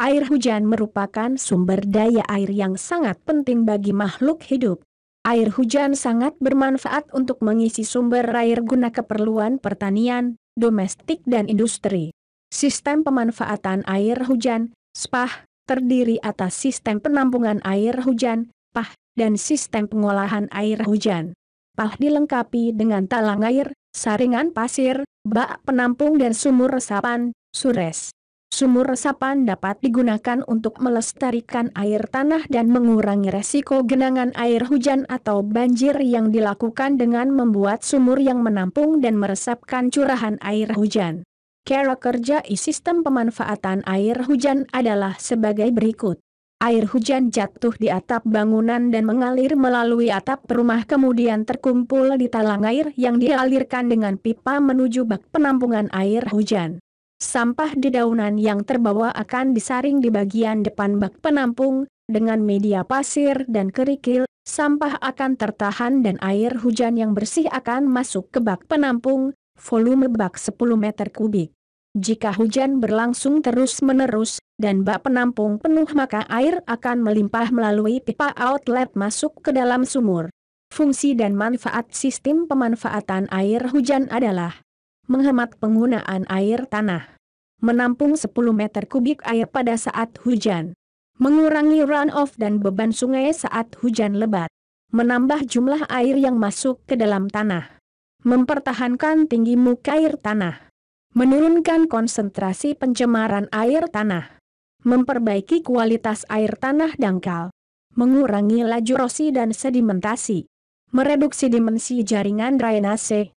Air hujan merupakan sumber daya air yang sangat penting bagi makhluk hidup. Air hujan sangat bermanfaat untuk mengisi sumber air guna keperluan pertanian, domestik dan industri. Sistem pemanfaatan air hujan, SPAH, terdiri atas sistem penampungan air hujan, PAH, dan sistem pengolahan air hujan. PAH dilengkapi dengan talang air, saringan pasir, bak penampung dan sumur resapan, sures. Sumur resapan dapat digunakan untuk melestarikan air tanah dan mengurangi resiko genangan air hujan atau banjir yang dilakukan dengan membuat sumur yang menampung dan meresapkan curahan air hujan. Cara kerja sistem pemanfaatan air hujan adalah sebagai berikut. Air hujan jatuh di atap bangunan dan mengalir melalui atap rumah kemudian terkumpul di talang air yang dialirkan dengan pipa menuju bak penampungan air hujan. Sampah dedaunan yang terbawa akan disaring di bagian depan bak penampung, dengan media pasir dan kerikil, sampah akan tertahan dan air hujan yang bersih akan masuk ke bak penampung, volume bak 10 meter kubik. Jika hujan berlangsung terus-menerus, dan bak penampung penuh maka air akan melimpah melalui pipa outlet masuk ke dalam sumur. Fungsi dan manfaat sistem pemanfaatan air hujan adalah menghemat penggunaan air tanah. Menampung 10 meter kubik air pada saat hujan. Mengurangi runoff dan beban sungai saat hujan lebat. Menambah jumlah air yang masuk ke dalam tanah. Mempertahankan tinggi muka air tanah. Menurunkan konsentrasi pencemaran air tanah. Memperbaiki kualitas air tanah dangkal. Mengurangi laju rosi dan sedimentasi. Mereduksi dimensi jaringan drainase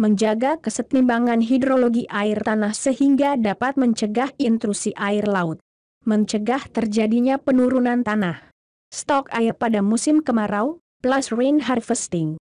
menjaga kesetimbangan hidrologi air tanah sehingga dapat mencegah intrusi air laut, mencegah terjadinya penurunan tanah, stok air pada musim kemarau, plus rain harvesting.